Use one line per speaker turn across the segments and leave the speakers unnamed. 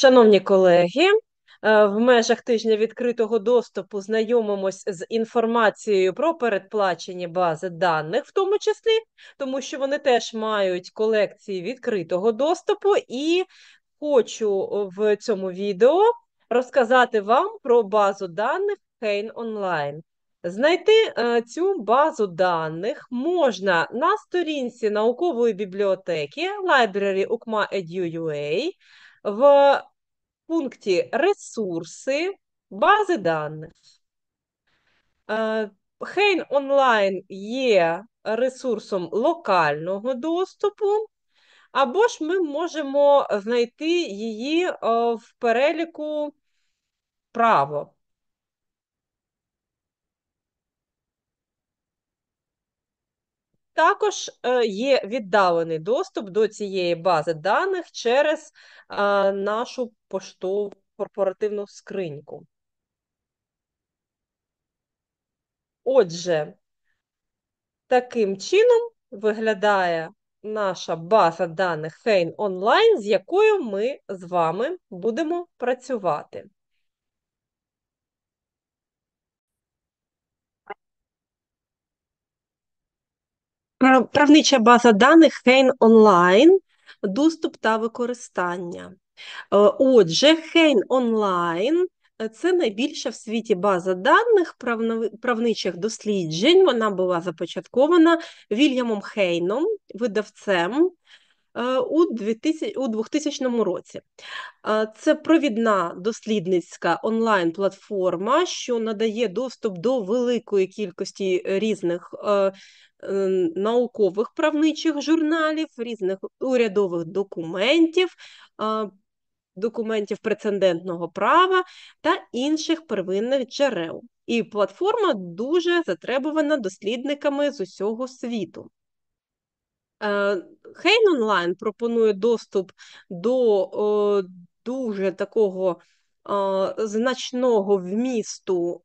Шановні колеги, е, в межах тижня відкритого доступу знайомимось з інформацією про передплачені бази даних, в тому числі, тому що вони теж мають колекції відкритого доступу, і хочу в цьому відео розказати вам про базу даних Хейн Онлайн. Знайти е, цю базу даних можна на сторінці наукової бібліотеки library.ukma.edu.ua, в пункті ресурси бази даних. Е, Хейн онлайн є ресурсом локального доступу, або ж ми можемо знайти її е, в переліку право. також е, є віддалений доступ до цієї бази даних через е, нашу поштову корпоративну скриньку. Отже, таким чином виглядає наша база даних Fein Online, з якою ми з вами будемо працювати. правнича база даних Хейн онлайн, доступ та використання. Е, отже, Хейн онлайн. Це найбільша в світі база даних правничих досліджень. Вона була започаткована Вільямом Хейном, видавцем е, у 2000 році. Е, це провідна дослідницька онлайн-платформа, що надає доступ до великої кількості різних Е, наукових правничих журналів, різних урядових документів, документів прецедентного права та інших первинних джерел. І платформа дуже затребувана дослідниками з усього світу. Е, Хейн онлайн пропонує доступ до дуже такого значного вмісту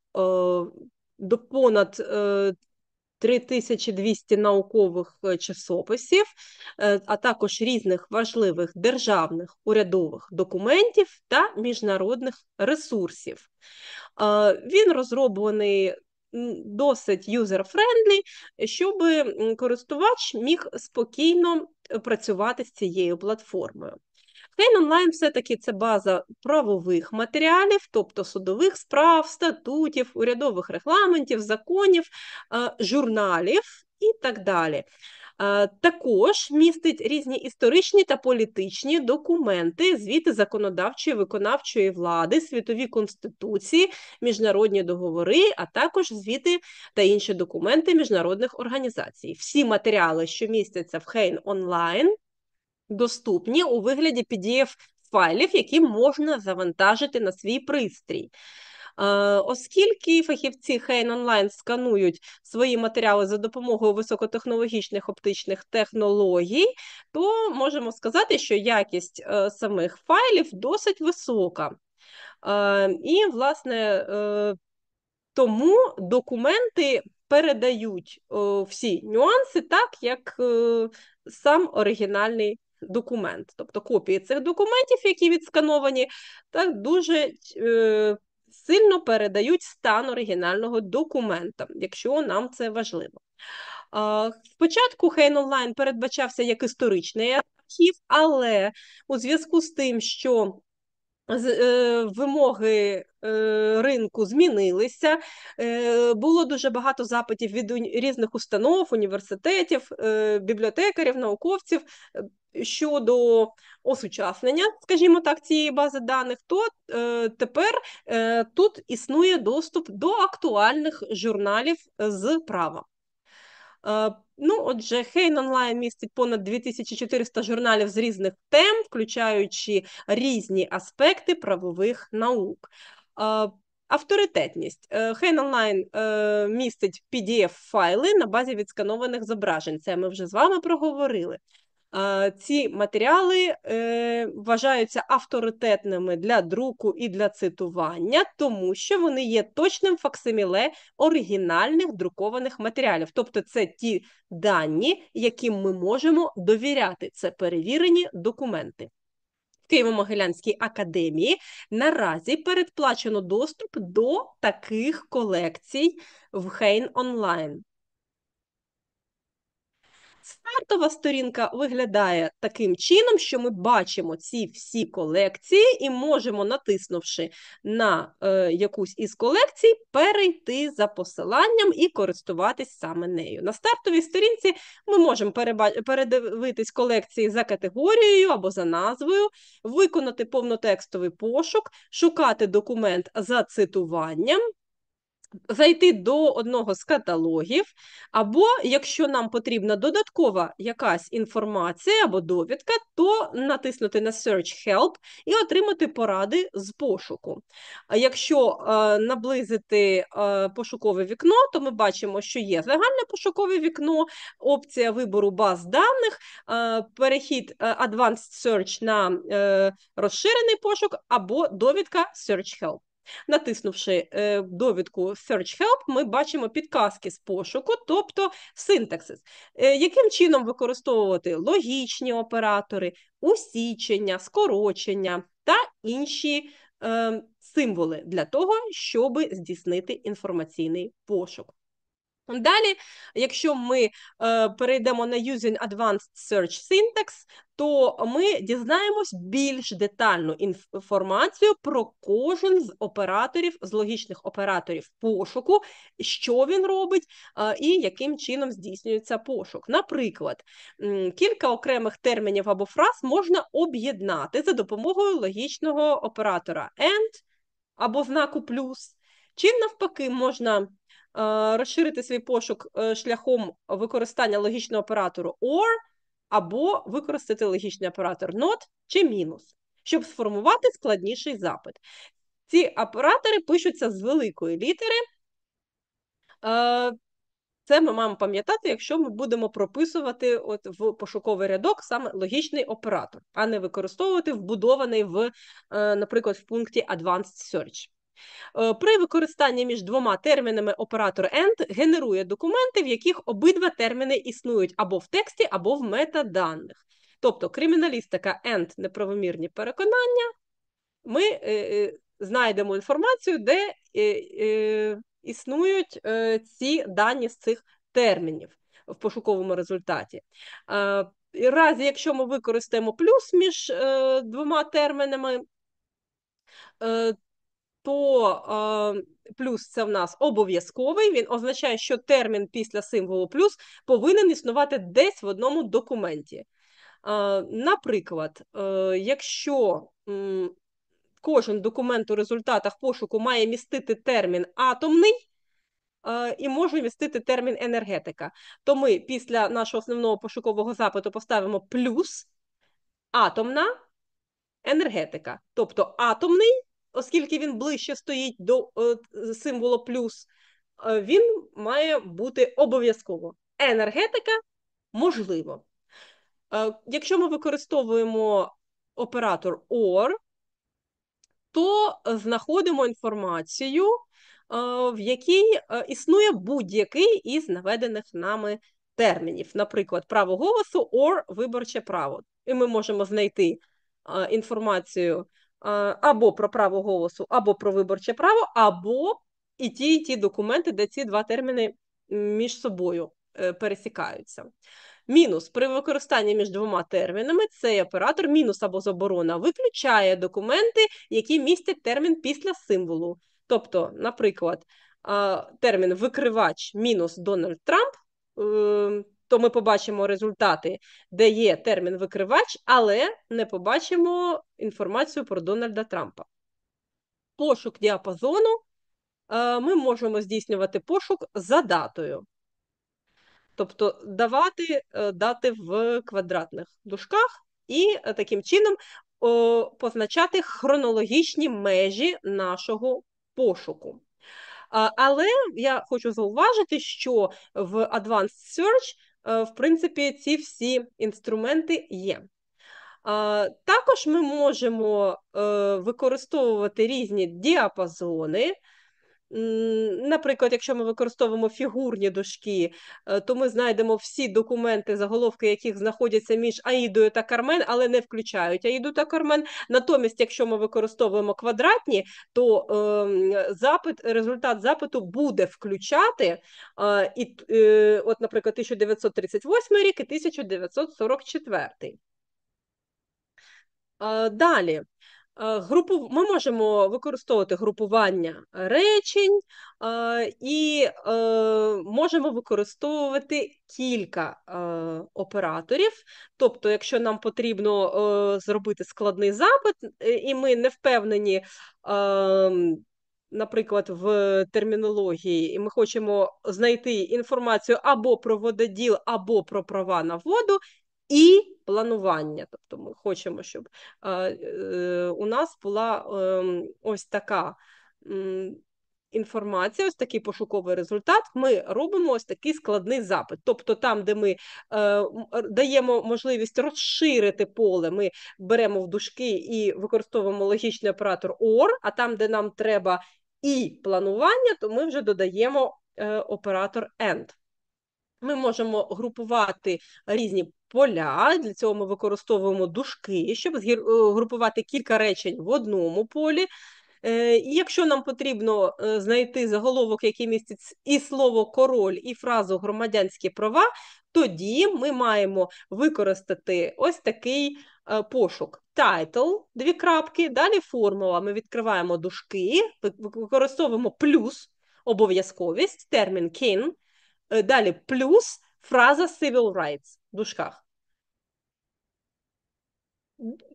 до понад е, 3200 наукових е, часописів, е, а також різних важливих державних урядових документів та міжнародних ресурсів. Він розроблений досить юзер-френдлі, щоб користувач міг спокійно е, працювати з цією платформою. Кейн-онлайн все-таки це база правових матеріалів, тобто судових справ, статутів, урядових регламентів, законів, е, журналів і так далі. Е, також містить різні історичні та політичні документи, звіти законодавчої виконавчої влади, світові конституції, міжнародні договори, а також звіти та інші документи міжнародних організацій. Всі матеріали, що містяться в Хейн онлайн, доступні у вигляді PDF-файлів, які можна завантажити на свій пристрій. Е, оскільки фахівці Хейн онлайн сканують свої матеріали за допомогою високотехнологічних оптичних технологій, то можемо сказати, що якість е, самих файлів досить висока. Е, і, власне, тому документи передають всі нюанси так, як сам оригінальний документ, тобто копії цих документів, які відскановані, так дуже е, сильно передають стан оригінального документа, якщо нам це важливо. Е, спочатку Хейн-онлайн передбачався як історичний архів, але у зв'язку з тим, що е, Вимоги е, ринку змінилися. Е, було дуже багато запитів від різних установ, університетів, бібліотекарів, науковців щодо осучаснення, скажімо так, цієї бази даних, то е, тепер е, тут існує доступ до актуальних журналів е, з права. Е, ну, Отже, Хейн онлайн містить понад 2400 журналів з різних тем, включаючи різні аспекти правових наук. Е, авторитетність е, Хейн онлайн містить pdf файли на базі відсканованих зображень. Це ми вже з вами проговорили ці матеріали е, вважаються авторитетними для друку і для цитування, тому що вони є точним факсиміле оригінальних друкованих матеріалів, тобто це ті дані, яким ми можемо довіряти. Це перевірені документи. В Києво-Могилянській академії наразі передплачено доступ до таких колекцій в Хейн онлайн. Стартова сторінка виглядає таким чином, що ми бачимо ці всі колекції і можемо, натиснувши на е, якусь із колекцій, перейти за посиланням і користуватись саме нею. На стартовій сторінці ми можемо передивитись колекції за категорією або за назвою, виконати повнотекстовий пошук, шукати документ за цитуванням зайти до одного з каталогів, або якщо нам потрібна додаткова якась інформація або довідка, то натиснути на Search Help і отримати поради з пошуку. Якщо е, наблизити е, пошукове вікно, то ми бачимо, що є загальне пошукове вікно, опція вибору баз даних, е, перехід Advanced Search на розширений пошук або довідка Search Help. Натиснувши е, довідку Search Help, ми бачимо підказки з пошуку, тобто синтаксис, е, яким чином використовувати логічні оператори, усічення, скорочення та інші е, символи для того, щоб здійснити інформаційний пошук. Далі, якщо ми е, перейдемо на Using Advanced Search Syntax, то ми дізнаємось більш детальну інформацію про кожен з операторів, з логічних операторів пошуку, що він робить е, і яким чином здійснюється пошук. Наприклад, кілька окремих термінів або фраз можна об'єднати за допомогою логічного оператора AND або знаку плюс, чи навпаки можна. Е, розширити свій пошук е, шляхом використання логічного оператору or, або використати логічний оператор not чи мінус, щоб сформувати складніший запит. Ці оператори пишуться з великої літери. Е, це ми маємо пам'ятати, якщо ми будемо прописувати от в пошуковий рядок саме логічний оператор, а не використовувати вбудований в, наприклад, в пункті Advanced Search. Е, при використанні між двома термінами оператор AND генерує документи, в яких обидва терміни існують або в тексті, або в метаданих. Тобто криміналістика AND неправомірні переконання, ми е, е, знайдемо інформацію, де існують ці дані з цих термінів в пошуковому результаті. В разі, якщо ми використаємо плюс між двома термінами, то е, плюс це в нас обов'язковий. Він означає, що термін після символу плюс повинен існувати десь в одному документі. Е, наприклад, е, якщо кожен документ у результатах пошуку має містити термін атомний. Е, і може містити термін енергетика. То ми після нашого основного пошукового запиту поставимо плюс атомна енергетика, тобто атомний оскільки він ближче стоїть до е, символу плюс, е, він має бути обов'язково. Енергетика можливо. Е, якщо ми використовуємо оператор OR, то знаходимо інформацію, в якій існує будь-який із наведених нами термінів, наприклад, право голосу OR виборче право. І ми можемо знайти інформацію Е, або про право голосу, або про виборче право, або і ті, і ті документи, де ці два терміни між собою е, пересікаються. Мінус при використанні між двома термінами цей оператор мінус або заборона виключає документи, які містять термін після символу. Тобто, наприклад, е, термін викривач мінус Дональд Трамп то ми побачимо результати, де є термін викривач, але не побачимо інформацію про Дональда Трампа. Пошук діапазону е, ми можемо здійснювати пошук за датою. Тобто давати е, дати в квадратних дужках і е, таким чином позначати хронологічні межі нашого пошуку. Але я хочу зауважити, що в Advanced Search Е, в принципі, ці всі інструменти є. Е, також ми можемо е, використовувати різні діапазони. Наприклад, якщо ми використовуємо фігурні дошки, е, то ми знайдемо всі документи, заголовки яких знаходяться між Аїдою та Кармен, але не включають Аїду та Кармен. Натомість, якщо ми використовуємо квадратні, то е, запит, результат запиту буде включати, е, і, е, от, наприклад, 1938 рік і 1944. Е, далі. Е, групу ми можемо використовувати групування е, речень е, і можемо використовувати кілька операторів. Тобто, якщо нам потрібно зробити складний запит, і ми не впевнені, наприклад, в термінології, і ми хочемо знайти інформацію або про вододіл, або про права на воду і планування. Тобто ми хочемо, щоб е, е, у нас була ем, ось така. Інформація, ось такий пошуковий результат, ми робимо ось такий складний запит. Тобто, там, де ми е, даємо можливість розширити поле, ми беремо в дужки і використовуємо логічний оператор OR, а там, де нам треба і планування, то ми вже додаємо е, оператор AND. Ми можемо групувати різні поля. Для цього ми використовуємо дужки, щоб е, групувати кілька речень в одному полі. Е, і якщо нам потрібно е, знайти заголовок, який містить і слово король, і фразу громадянські права, тоді ми маємо використати ось такий пошук. Тайтл, дві крапки, далі формула. Ми відкриваємо дужки, використовуємо плюс обов'язковість, термін kin, далі плюс фраза civil rights дужках.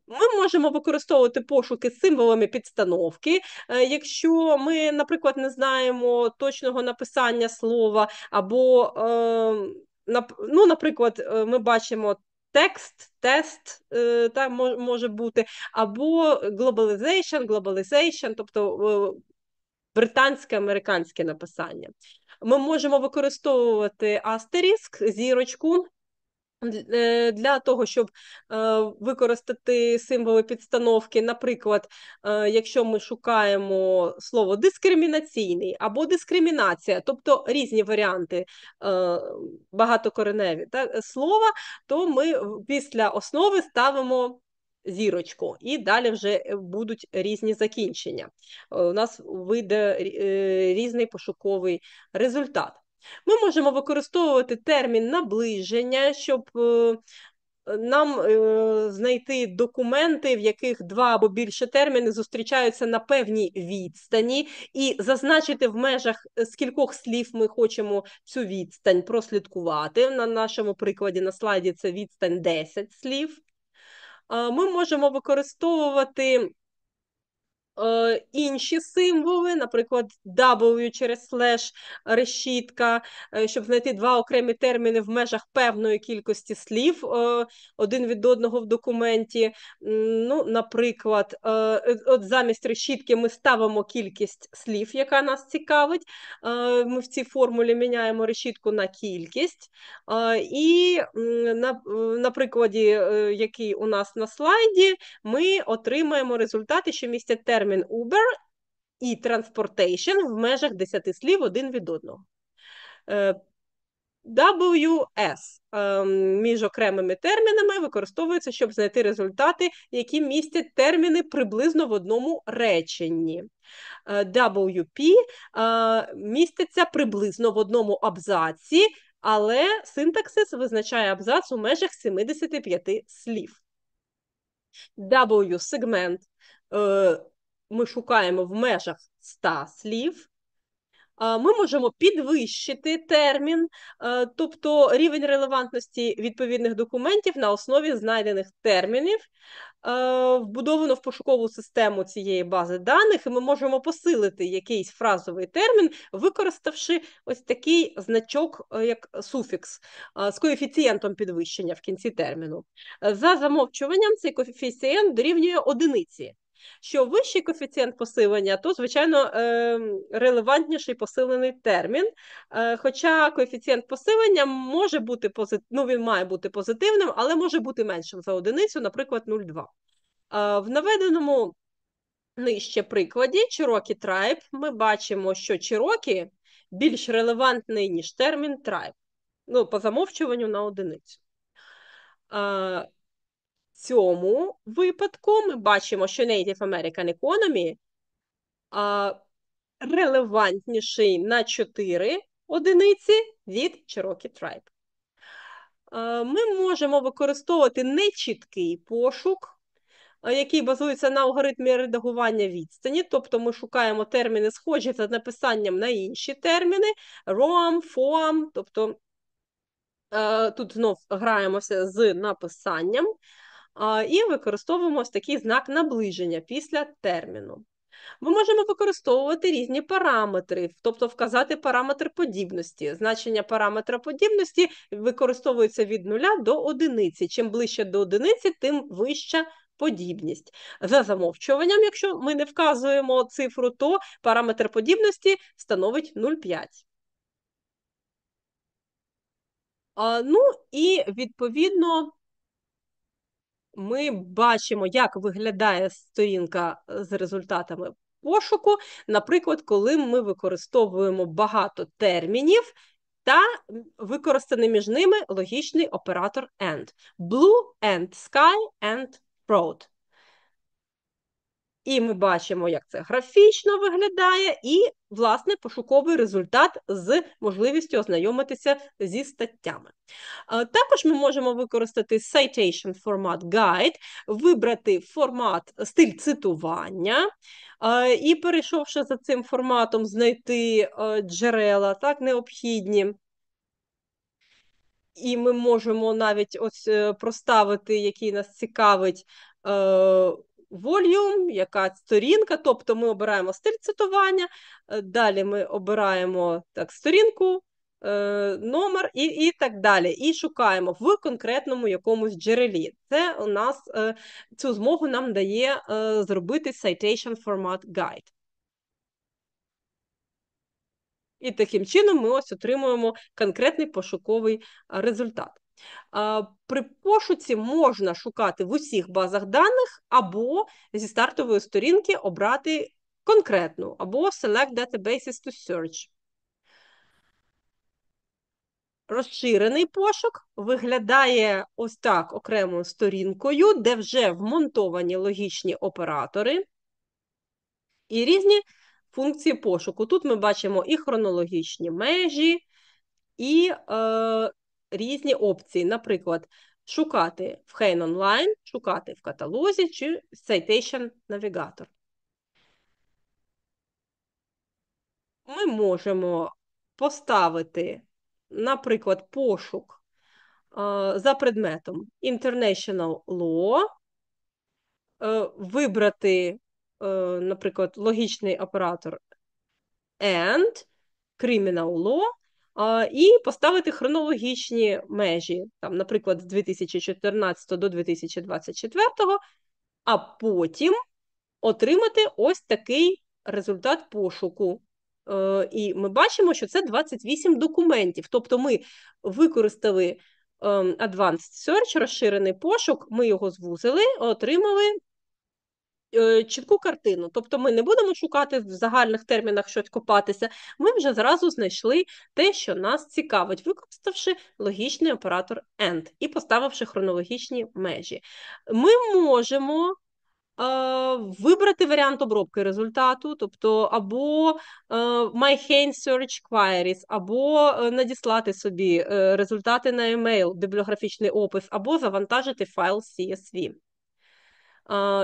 Ми можемо використовувати пошуки з символами підстановки. Е, якщо ми, наприклад, не знаємо точного написання слова, або, ем, ну, наприклад, е, ми бачимо текст, тест е, так може бути, або globalization, globalization, тобто британське американське написання. Ми можемо використовувати астеріск, зірочку Е, для того, щоб е, використати символи підстановки, наприклад, е, якщо ми шукаємо слово дискримінаційний або дискримінація, тобто різні варіанти багатокореневі так, слова, то ми після основи ставимо зірочку, і далі вже будуть різні закінчення. У нас вийде різний пошуковий результат. Ми можемо використовувати термін наближення, щоб е, нам е, знайти документи, в яких два або більше терміни зустрічаються на певній відстані, і зазначити в межах скількох е, слів ми хочемо цю відстань прослідкувати. На нашому прикладі на слайді це відстань 10 слів. Ми можемо використовувати Е, інші символи, наприклад, W через слеш решітка, е, щоб знайти два окремі терміни в межах певної кількості слів е, один від одного в документі. Ну, Наприклад, от замість решітки ми ставимо кількість слів, яка нас цікавить. ми в цій формулі міняємо решітку на кількість. і на, на прикладі, який у нас на слайді, ми отримаємо результати, що містять терміни термін Uber і transportation в межах 10 слів один від одного. Е, WS ем, між окремими термінами використовується, щоб знайти результати, які містять терміни приблизно в одному реченні. Е, WP е, міститься приблизно в одному абзаці, але синтаксис визначає абзац у межах 75 слів. W-сегмент ми шукаємо в межах 100 слів. Ми можемо підвищити термін, тобто рівень релевантності відповідних документів на основі знайдених термінів, вбудовано в пошукову систему цієї бази даних, і ми можемо посилити якийсь фразовий термін, використавши ось такий значок, е, як суфікс, з коефіцієнтом підвищення в кінці терміну. Е, за замовчуванням цей коефіцієнт дорівнює одиниці. Що вищий коефіцієнт посилення, то, звичайно, ем, релевантніший посилений термін. Е, хоча коефіцієнт посилення може бути позитив... ну, він має бути позитивним, але може бути меншим за одиницю, наприклад, 0,2. Е, в наведеному нижче прикладі Чирокі Tribe ми бачимо, що Чирокі більш релевантний, ніж термін Tribe. Ну, по замовчуванню на одиницю. Е, цьому випадку ми бачимо, що Native American Economy а, релевантніший на 4 одиниці від Cherokee Tribe. А, ми можемо використовувати нечіткий пошук. Який базується на алгоритмі редагування відстані, тобто ми шукаємо терміни схожі за написанням на інші терміни, ROM, FOAM, тобто тут знов граємося з написанням і використовуємо ось такий знак наближення після терміну. Ми можемо використовувати різні параметри, тобто вказати параметр подібності. Значення параметра подібності використовується від 0 до одиниці. Чим ближче до одиниці, тим вища подібність. За замовчуванням, якщо ми не вказуємо цифру, то параметр подібності становить 0,5. Ну і відповідно ми бачимо, як виглядає сторінка е, з результатами пошуку. Наприклад, коли ми використовуємо багато термінів та використаний між ними логічний оператор AND. Blue, AND, Sky, AND, Road. І ми бачимо, як це графічно виглядає, і, власне, пошуковий результат з можливістю ознайомитися зі статтями. Е, також ми можемо використати Citation Format Guide, вибрати формат стиль цитування, е, і, перейшовши за цим форматом, знайти е, джерела, так, необхідні. І ми можемо навіть ось проставити, який нас цікавить. Волюм, яка сторінка, тобто ми обираємо стиль цитування, е, далі ми обираємо так, сторінку, е, номер і і так далі. І шукаємо в конкретному якомусь джерелі. Це у нас е, цю змогу нам дає зробити Citation Format Guide. І таким чином ми ось отримуємо конкретний пошуковий результат. При пошуці можна шукати в усіх базах даних або зі стартової сторінки обрати конкретну, або Select Databases to Search. Розширений пошук виглядає ось так окремою сторінкою, де вже вмонтовані логічні оператори і різні функції пошуку. Тут ми бачимо і хронологічні межі, і е, різні опції. Наприклад, шукати в Hein Online, шукати в каталозі чи Citation Navigator. Ми можемо поставити, наприклад, пошук за предметом International Law, е, вибрати, е, наприклад, логічний оператор and Criminal Law і поставити хронологічні межі, там, наприклад, з 2014 до 2024, а потім отримати ось такий результат пошуку. Е, і ми бачимо, що це 28 документів. Тобто ми використали ем, Advanced Search, розширений пошук, ми його звузили, отримали Е, чітку картину. Тобто ми не будемо шукати в загальних термінах щось копатися, ми вже зразу знайшли те, що нас цікавить, використавши логічний оператор AND і поставивши хронологічні межі. Ми можемо. Е, вибрати варіант обробки результату, тобто або е, My Hand Search Queries, або надіслати собі результати на емейл, бібліографічний опис, або завантажити файл CSV.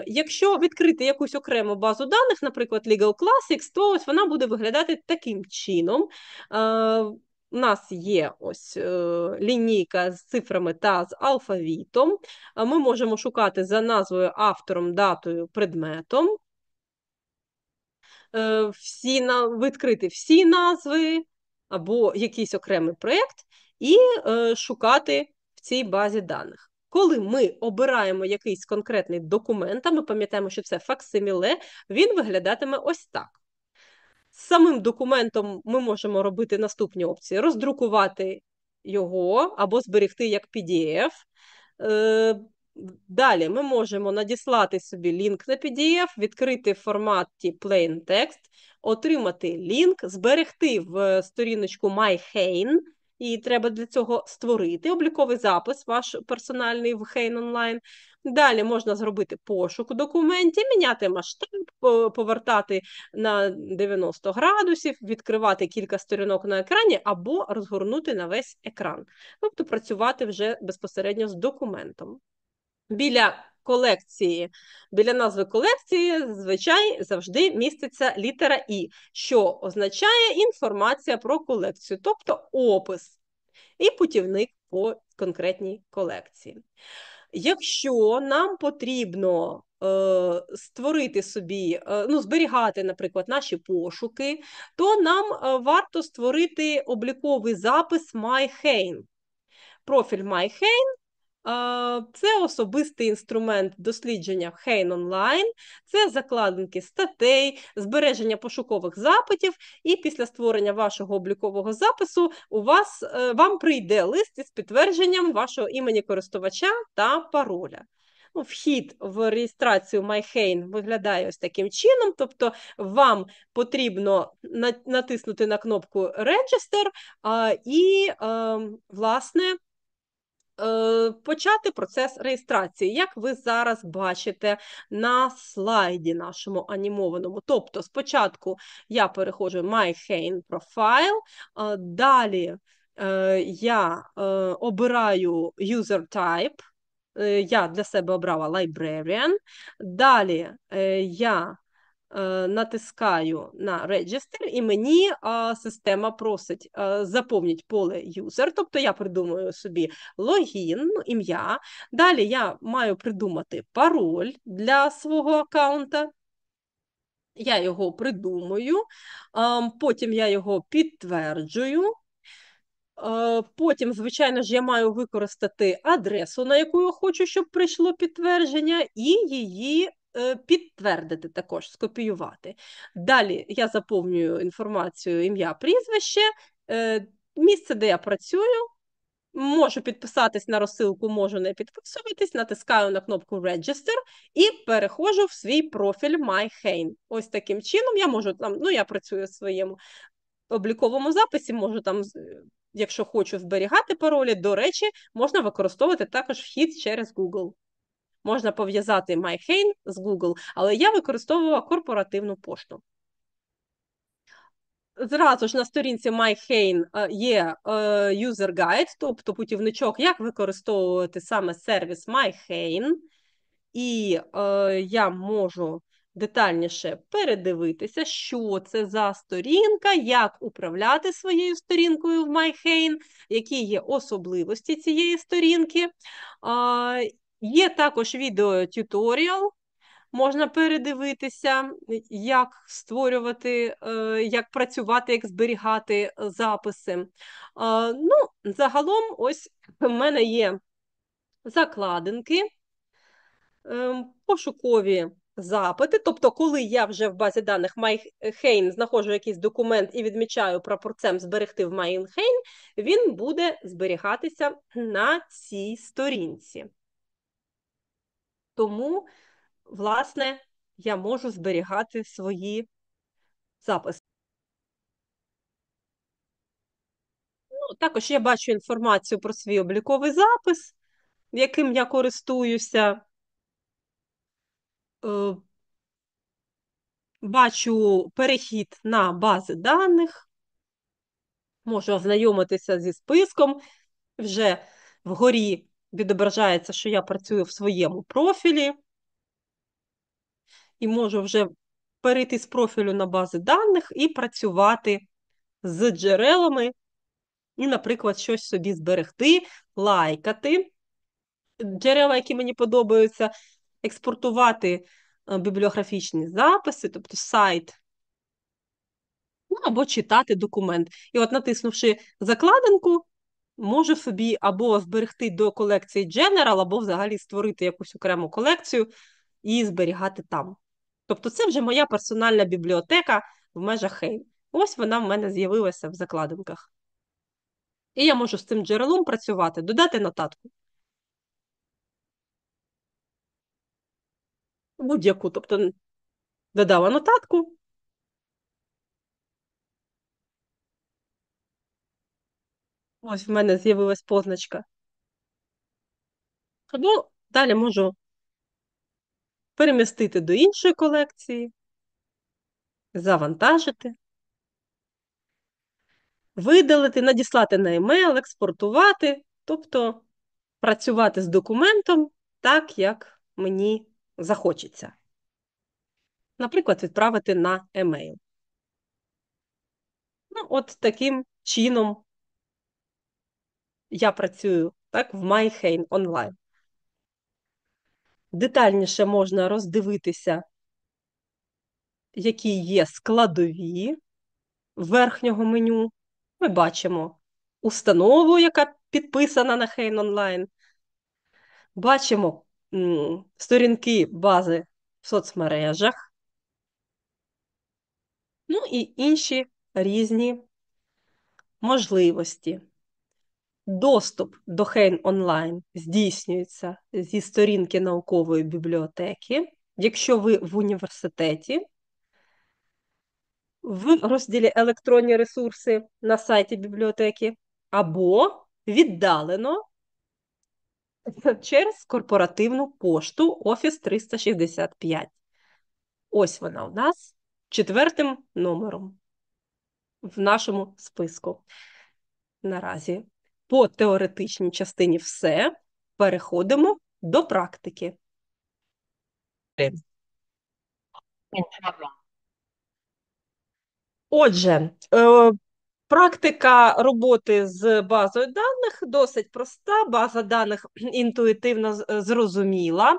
Якщо відкрити якусь окрему базу даних, наприклад, Legal Classics, то ось вона буде виглядати таким чином. У нас є ось е, лінійка з цифрами та з алфавітом. Ми можемо шукати за назвою, автором, датою, предметом. Е, всі на... Відкрити всі назви або якийсь окремий проєкт, і е, шукати в цій базі даних коли ми обираємо якийсь конкретний документ, а ми пам'ятаємо, що це факсиміле, він виглядатиме ось так. З самим документом ми можемо робити наступні опції: роздрукувати його або зберегти як PDF. Е, далі ми можемо надіслати собі лінк на PDF, відкрити в форматі plain text, отримати лінк, зберегти в е, сторіночку MyHane, і треба для цього створити обліковий запис, ваш персональний в Хейн онлайн. Далі можна зробити пошук документів, міняти масштаб, повертати на 90 градусів, відкривати кілька сторінок на екрані або розгорнути на весь екран, тобто працювати вже безпосередньо з документом. Біля колекції, біля назви колекції звичай завжди міститься літера І, що означає інформація про колекцію, тобто опис і путівник по конкретній колекції. Якщо нам потрібно е, Створити собі, е, ну, зберігати, наприклад, наші пошуки, то нам е, варто створити обліковий запис MyHein. Профіль MyHein це особистий інструмент дослідження в Хейн онлайн, це закладинки статей, збереження пошукових запитів, і після створення вашого облікового запису у вас е, вам прийде лист із підтвердженням вашого імені користувача та пароля. Ну, вхід в реєстрацію MyHane виглядає ось таким чином, тобто вам потрібно натиснути на кнопку Register і, ем, власне, Е, почати процес реєстрації, як ви зараз бачите на слайді нашому анімованому. Тобто, спочатку я переходжу MyHane Profile, далі е, я е, обираю User Type, я для себе обрала Librarian, далі я Е, натискаю на Register, і мені система просить е, заповніть поле user, тобто я придумую собі логін, ну, ім'я. Далі я маю придумати пароль для свого аккаунта. Я його придумую, потім я його підтверджую. Е, потім, звичайно ж, я маю використати адресу, на яку я хочу, щоб прийшло підтвердження, і її Е, підтвердити також, скопіювати. Далі я заповнюю інформацію, ім'я, прізвище, е, місце, де я працюю. Можу підписатись на розсилку, можу не підписуватись, натискаю на кнопку Register і переходжу в свій профіль MyHane. Ось таким чином я можу там, ну я працюю в своєму обліковому записі, можу там, якщо хочу зберігати паролі, до речі, можна використовувати також вхід через Google можна пов'язати MyHane з Google, але я використовувала корпоративну пошту. Зразу ж на сторінці MyHane е, є е, user guide, тобто путівничок, як використовувати саме сервіс MyHane. І е, я можу детальніше передивитися, що це за сторінка, як управляти своєю сторінкою в MyHane, які є особливості цієї сторінки. Е, Є також відеотюторіал, можна передивитися, як створювати, е, як працювати, як зберігати е, записи. Е, ну, Загалом, ось в мене є закладинки, пошукові запити. Тобто, коли я вже в базі даних MyHeim знаходжу якийсь документ і відмічаю прапорцем зберегти в MyHeim, він буде зберігатися на цій сторінці тому, власне, я можу зберігати свої записи. Ну, також я бачу інформацію про свій обліковий запис, яким я користуюся. Е, бачу перехід на бази даних, можу ознайомитися зі списком вже вгорі відображається, що я працюю в своєму профілі, і можу вже перейти з профілю на бази даних і працювати з джерелами, і, наприклад, щось собі зберегти, лайкати джерела, які мені подобаються, експортувати е, бібліографічні записи, тобто сайт. Ну, або читати документ. І от натиснувши закладинку, може собі або зберегти до колекції General, або взагалі створити якусь окрему колекцію і зберігати там. Тобто, це вже моя персональна бібліотека в межах Hey. Ось вона в мене з'явилася в закладинках. І я можу з цим джерелом працювати, додати нотатку. Будь-яку, тобто додала нотатку, Ось в мене з'явилась позначка. Або ну, далі можу перемістити до іншої колекції, завантажити, видалити, надіслати на емейл, експортувати, тобто працювати з документом так, як мені захочеться. Наприклад, відправити на емейл. Ну, от таким чином я працюю так в MyHane онлайн. Детальніше можна роздивитися, які є складові верхнього меню. Ми бачимо установу, яка підписана на Хейн онлайн. Бачимо сторінки бази в соцмережах. Ну і інші різні можливості. Доступ до Хейн онлайн здійснюється зі сторінки наукової бібліотеки. Якщо ви в університеті, в розділі електронні ресурси на сайті бібліотеки, або віддалено через корпоративну пошту Офіс 365. Ось вона у нас четвертим номером в нашому списку. Наразі по теоретичній частині все. Переходимо до практики. Отже, е, практика роботи з базою даних досить проста, база даних інтуїтивно зрозуміла.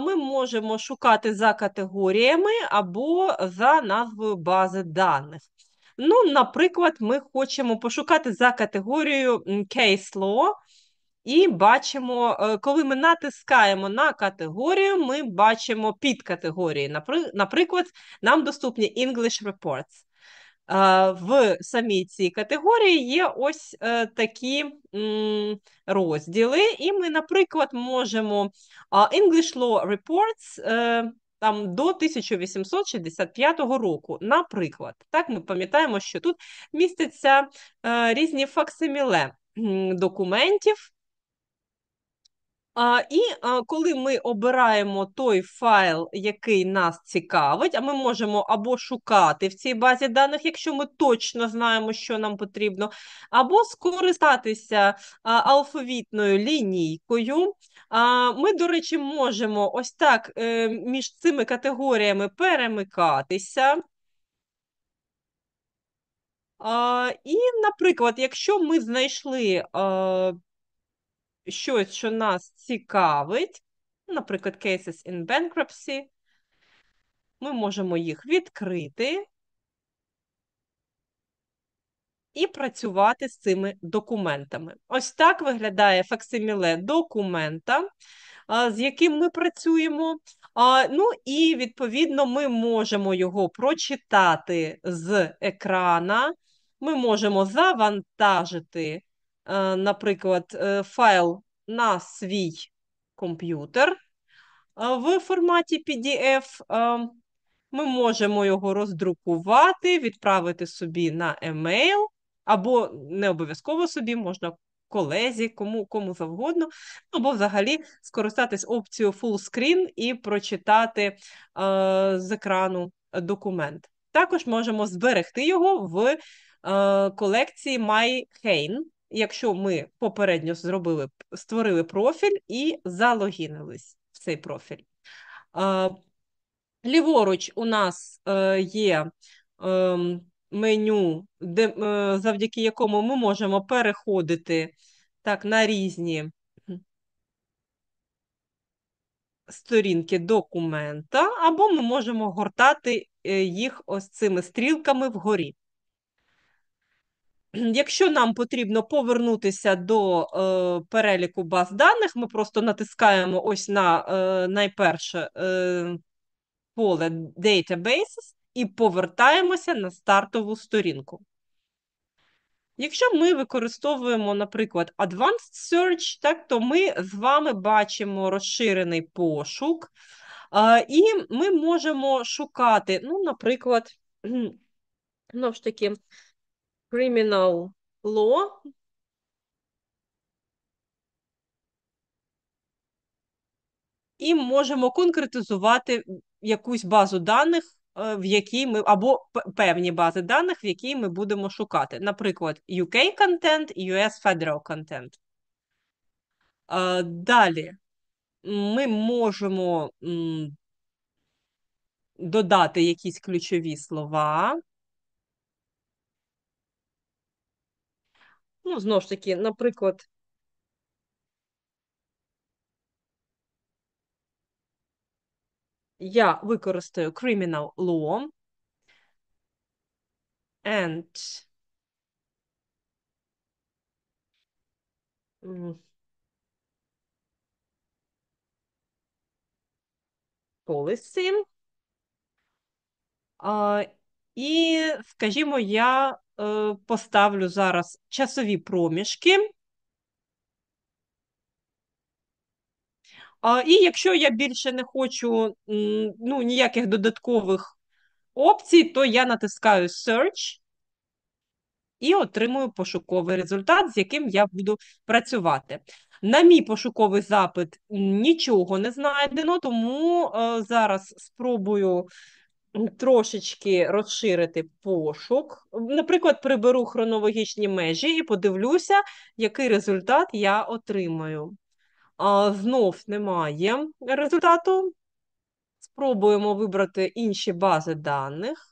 Ми можемо шукати за категоріями або за назвою бази даних. Ну, наприклад, ми хочемо пошукати за категорією case law, і бачимо, е, коли ми натискаємо на категорію, ми бачимо підкатегорії. Наприклад, нам доступні English Reports. Е, в самій цій категорії є ось е, такі розділи, і ми, наприклад, можемо English Law Reports там до 1865 року. Наприклад, так ми пам'ятаємо, що тут містяться е, різні факсиміле документів. А, І а, коли ми обираємо той файл, який нас цікавить, а ми можемо або шукати в цій базі даних, якщо ми точно знаємо, що нам потрібно, або скористатися а, алфавітною лінійкою. А, Ми, до речі, можемо ось так е, між цими категоріями перемикатися. А, І, наприклад, якщо ми знайшли. А, щось, що нас цікавить, наприклад, cases in bankruptcy, ми можемо їх відкрити і працювати з цими документами. Ось так виглядає факсиміле документа, з яким ми працюємо. Ну і, відповідно, ми можемо його прочитати з екрана, ми можемо завантажити. Е, наприклад, е, файл на свій комп'ютер е, в форматі PDF. Ми можемо його роздрукувати, відправити собі на емейл, або не обов'язково собі, можна колезі, кому кому завгодно, або взагалі скористатись опцією full screen і прочитати е, з екрану документ. Також можемо зберегти його в е, колекції MyHane якщо ми попередньо зробили, створили профіль і залогінились в цей профіль. Ліворуч у нас е, є ем, меню, е, завдяки якому ми можемо переходити так, на різні сторінки документа, або ми можемо гортати е, їх ось цими стрілками вгорі. Якщо нам потрібно повернутися до е, переліку баз даних, ми просто натискаємо ось на е, найперше е, поле Databases і повертаємося на стартову сторінку. Якщо ми використовуємо, наприклад, Advanced Search, так, то ми з вами бачимо розширений пошук, е, і ми можемо шукати, ну, наприклад, знову ж таки, criminal law. І можемо конкретизувати якусь базу даних, е, в якій ми або певні бази даних, в якій ми будемо шукати. Наприклад, UK контент і US Federal content. Е, далі ми можемо додати якісь ключові слова. Ну, знову ж таки, наприклад. Я використаю criminal law and policy. І, скажімо, я Е, поставлю зараз часові проміжки. І якщо я більше не хочу ну, ніяких додаткових опцій, то я натискаю Search і отримую пошуковий результат, з яким я буду працювати. На мій пошуковий запит нічого не знайдено, тому е, зараз спробую трошечки розширити пошук. Наприклад, приберу хронологічні межі і подивлюся, який результат я отримаю. А, Знов немає результату. Спробуємо вибрати інші бази даних.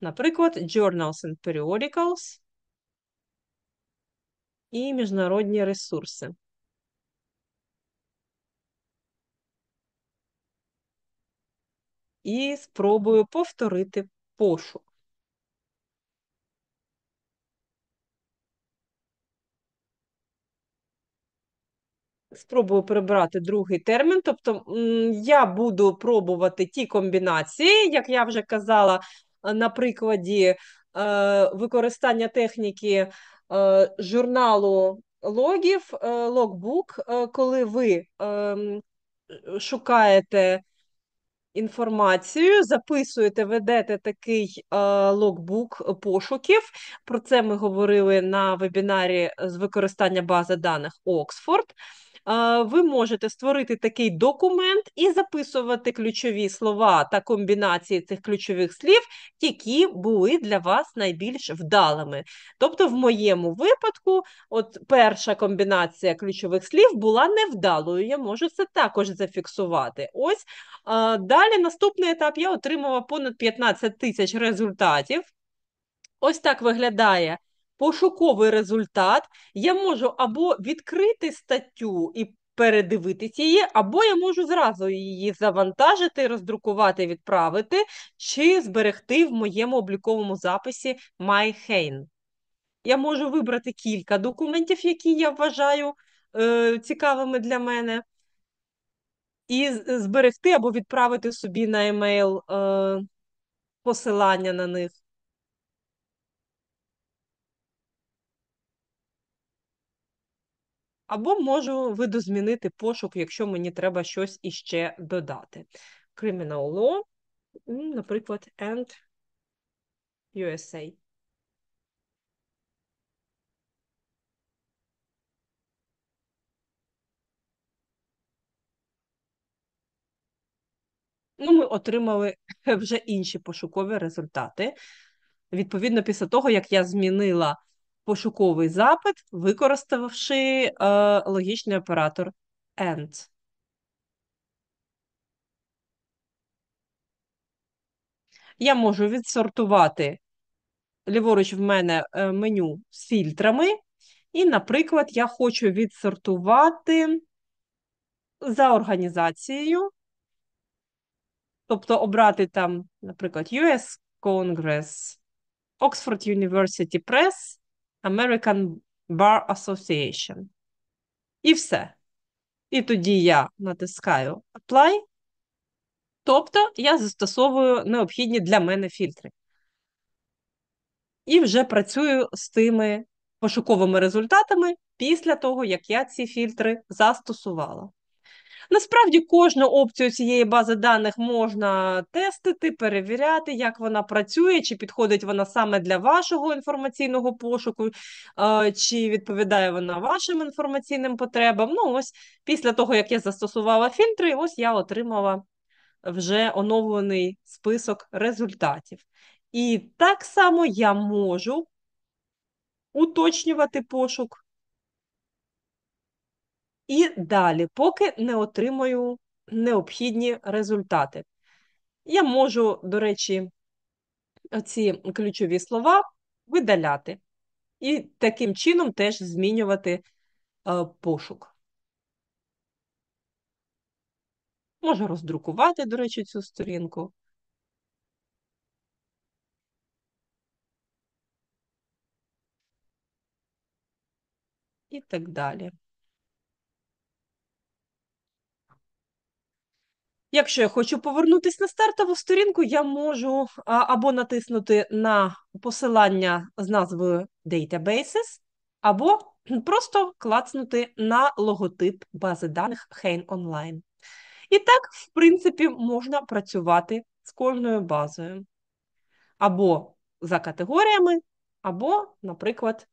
Наприклад, Journals and Periodicals і міжнародні ресурси. і спробую повторити пошук. Спробую прибрати другий термін, тобто я буду пробувати ті комбінації, як я вже казала е, на прикладі е, використання техніки е, журналу логів, логбук, коли ви ем, шукаєте інформацію, записуєте, ведете такий е, локбук пошуків. Про це ми говорили на вебінарі з використання бази даних Оксфорд ви можете створити такий документ і записувати ключові слова та комбінації цих ключових слів, які були для вас найбільш вдалими. Тобто, в моєму випадку, от перша комбінація ключових слів була невдалою. Я можу це також зафіксувати. Ось далі наступний етап я отримала понад 15 тисяч результатів. Ось так виглядає пошуковий результат, я можу або відкрити статтю і передивитись її, або я можу зразу її завантажити, роздрукувати, відправити, чи зберегти в моєму обліковому записі MyHane. Я можу вибрати кілька документів, які я вважаю е, цікавими для мене, і зберегти або відправити собі на емейл е, посилання на них. або можу видозмінити пошук, якщо мені треба щось іще додати. Criminal law, наприклад, and USA. Ну, ми отримали вже інші пошукові результати. Відповідно, після того, як я змінила пошуковий запит, використавши е, логічний оператор AND. Я можу відсортувати ліворуч в мене е, меню з фільтрами. І, наприклад, я хочу відсортувати за організацією, тобто обрати там, наприклад, US Congress, Oxford University Press American Bar Association. І все. І тоді я натискаю Apply. Тобто я застосовую необхідні для мене фільтри. І вже працюю з тими пошуковими результатами після того, як я ці фільтри застосувала. Насправді кожну опцію цієї бази даних можна тестити, перевіряти, як вона працює, чи підходить вона саме для вашого інформаційного пошуку, е, чи відповідає вона вашим інформаційним потребам. Ну, ось після того, як я застосувала фільтри, ось я отримала вже оновлений список результатів. І так само я можу уточнювати пошук і далі, поки не отримаю необхідні результати. Я можу, до речі, ці ключові слова видаляти і таким чином теж змінювати е, пошук. Можу роздрукувати, до речі, цю сторінку. І так далі. Якщо я хочу повернутися на стартову сторінку, я можу або натиснути на посилання з назвою Databases, або просто клацнути на логотип бази даних Hein Online. І так, в принципі, можна працювати з кожною базою. Або за категоріями, або, наприклад,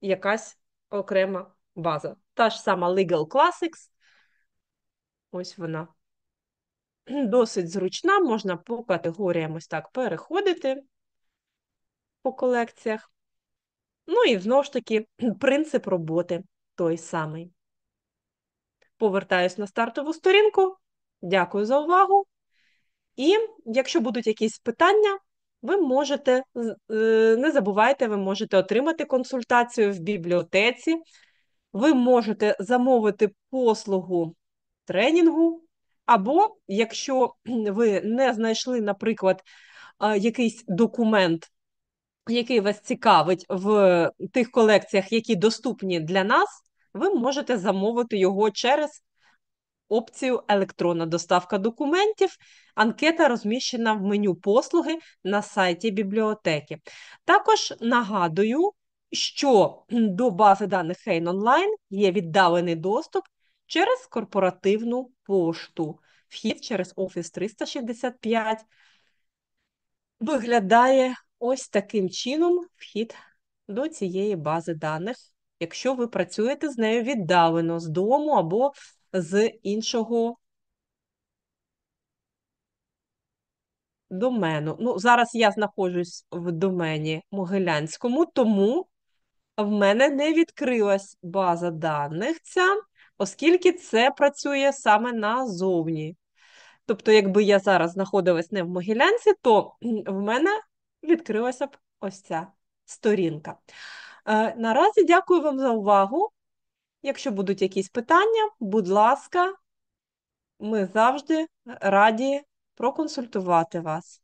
якась окрема база. Та ж сама Legal Classics. Ось вона. досить зручна, можна по категоріям ось так переходити по колекціях. Ну і знову ж таки, принцип роботи той самий. Повертаюсь на стартову сторінку. Дякую за увагу. І якщо будуть якісь питання, ви можете, е, не забувайте, ви можете отримати консультацію в бібліотеці, ви можете замовити послугу тренінгу. Або якщо ви не знайшли, наприклад, якийсь документ, який вас цікавить в тих колекціях, які доступні для нас, ви можете замовити його через опцію Електронна доставка документів. Анкета розміщена в меню послуги на сайті бібліотеки. Також нагадую, що до бази даних Хейн онлайн є віддалений доступ через корпоративну пошту. Вхід через Office 365 виглядає ось таким чином вхід до цієї бази даних, якщо ви працюєте з нею віддалено з дому або з іншого домену. Ну, Зараз я знаходжусь в домені Могилянському, тому в мене не відкрилась база даних ця оскільки це працює саме назовні. Тобто, якби я зараз знаходилась не в Могилянці, то в мене відкрилася б ось ця сторінка. Е, наразі дякую вам за увагу. Якщо будуть якісь питання, будь ласка, ми завжди раді проконсультувати вас.